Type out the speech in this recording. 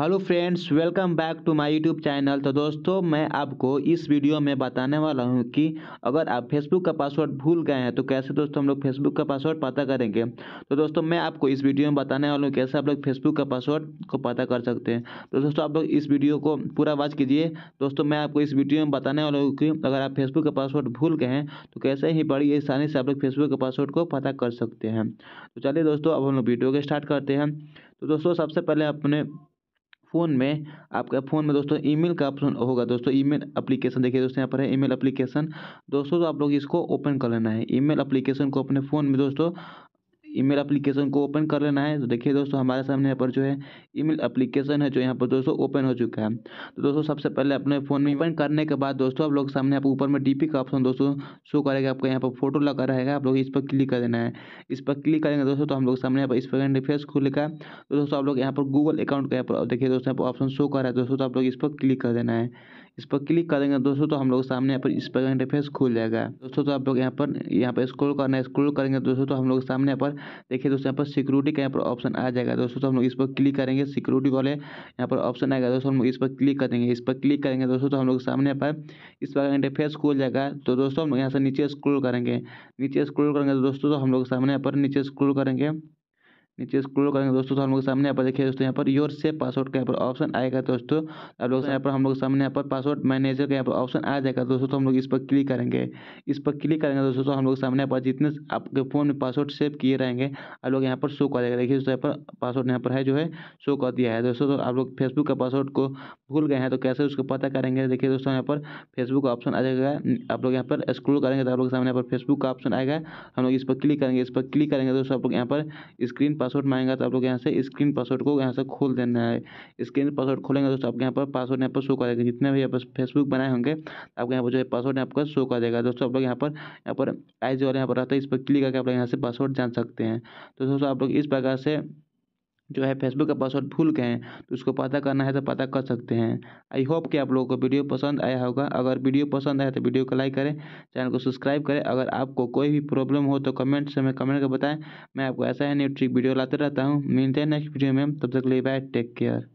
hello friends welcome back to my YouTube channel तो दोस्तों मैं आपको इस वीडियो में बताने वाला हूं कि अगर आप फेसबुक का पासवर्ड भूल गए हैं तो कैसे दोस्तों हम लोग फेसबुक का पासवर्ड पता करेंगे तो दोस्तों मैं आपको इस वीडियो में बताने वाला हूं कैसे आप लोग फेसबुक का पासवर्ड को पता कर सकते हैं तो दोस्तों आप लोग इस वीडियो को पूरा वॉच कीजिए दोस्तों मैं आपको इस वीडियो में बताने वाला हूँ कि अगर आप फेसबुक का पासवर्ड भूल गए हैं तो कैसे ही बड़ी आसानी से आप लोग फेसबुक का पासवर्ड को पता कर सकते हैं तो चलिए दोस्तों अब हम लोग वीडियो को स्टार्ट करते हैं तो दोस्तों सबसे पहले अपने फ़ोन में आपका फ़ोन में दोस्तों ईमेल का ऑप्शन होगा दोस्तों ईमेल एप्लीकेशन देखिए दोस्तों यहाँ पर है ईमेल एप्लीकेशन दोस्तों तो आप लोग इसको ओपन कर लेना है ईमेल एप्लीकेशन को अपने फ़ोन में दोस्तों ईमेल एप्लीकेशन को ओपन कर लेना है तो देखिए दोस्तों हमारे सामने यहाँ पर जो है ईमेल एप्लीकेशन है जो यहाँ पर दोस्तों ओपन हो चुका है तो दोस्तों सबसे पहले अपने फ़ोन में ओपन करने के बाद दोस्तों आप लोग सामने आप ऊपर में डी का ऑप्शन दोस्तों शो करेगा आपका यहाँ पर फोटो लगा रहेगा आप लोग इस पर क्लिक कर देना है इस पर क्लिक करेंगे दोस्तों तो हम लोग सामने यहाँ पर इस पर इंटरफेस खुलेगा तो दोस्तों आप लोग यहाँ पर गूगल अकाउंट का यहाँ पर देखिए दोस्तों यहाँ पर ऑप्शन शो कर रहा है दोस्तों तो आप लोग इस पर क्लिक कर देना है इस पर क्लिक कर देंगे दोस्तों तो हम लोग सामने यहाँ पर इस पर इंटरफेस खुल जाएगा दोस्तों तो आप लोग यहाँ पर यहाँ पर स्क्रोल करना है करेंगे दोस्तों तो हम लोग सामने यहाँ पर देखिए दोस्तों यहाँ पर सिक्योरिटी का यहाँ पर ऑप्शन आ जाएगा दोस्तों तो हम लोग इस पर क्लिक करेंगे सिक्योरिटी वाले यहाँ पर ऑप्शन आएगा दोस्तों हम लोग इस पर क्लिक कर देंगे इस पर क्लिक करेंगे दोस्तों तो हम लोग सामने पर इस पर इंटरफेस खुल जाएगा तो दोस्तों हम लोग यहाँ से नीचे स्क्रोल करेंगे नीचे स्क्रोल करेंगे दोस्तों तो हम लोग सामने यहाँ पर नीचे स्क्रोल करेंगे नीचे स्क्रोल करेंगे दोस्तों तो हम लोग सामने यहाँ पर देखिए दोस्तों यहाँ पर योर सेफ पासवर्ड का यहाँ पर ऑप्शन आएगा दोस्तों आप लोग यहाँ पर हम लोग सामने यहाँ पर पासवर्ड मैनेजर का यहाँ पर ऑप्शन आ जाएगा दोस्तों तो हम लोग इस पर क्लिक करेंगे इस पर क्लिक करेंगे दोस्तों तो हम लोग सामने यहाँ पर जितने आपके फ़ोन में पासवर्ड सेव किए रहेंगे आप लोग यहाँ पर शो कर देखिए दोस्तों यहाँ पर पासवर्ड यहाँ पर है जो है शो कर दिया है दोस्तों तो आप लोग फेसबुक का पासवर्ड को भूल गए हैं तो कैसे उसको पता करेंगे देखिए दोस्तों यहाँ पर फेसबुक का ऑप्शन आ जाएगा आप लोग यहाँ पर स्क्रोल करेंगे तो आप लोग सामने यहाँ पर फेसबुक का ऑप्शन आएगा हम लोग इस पर क्लिक करेंगे इस पर क्लिक करेंगे दोस्तों आप लोग यहाँ पर स्क्रीन पर पासवर्ड मांगेगा तो आप लोग यहाँ से स्क्रीन पासवर्ड को यहाँ से खोल देना है स्क्रीन पासवर्ड खोलेंगे दोस्तों आपके यहाँ पर पासवर्ड यहाँ पर शो करेगा जितने भी आप फेसबुक बनाए होंगे आपके यहाँ पर जो है पासवर्ड आपका शो कर देगा दोस्तों आप लोग यहाँ पर यहाँ पर जी वाले यहाँ पर रहता है इस पर क्लिक करके आप लोग यहाँ से पासवर्ड जान सकते हैं तो दोस्तों आप लोग इस प्रकार से जो है फेसबुक का पासवर्ड भूल गए हैं तो उसको पता करना है तो पता कर सकते हैं आई होप कि आप लोगों को वीडियो पसंद आया होगा अगर वीडियो पसंद आया तो वीडियो को लाइक करें चैनल को सब्सक्राइब करें अगर आपको कोई भी प्रॉब्लम हो तो कमेंट से हमें कमेंट कर बताएं मैं आपको ऐसा ही न्यूट्रिक वीडियो लाते रहता हूँ मिलते हैं नेक्स्ट वीडियो में तब तक ले बाय टेक केयर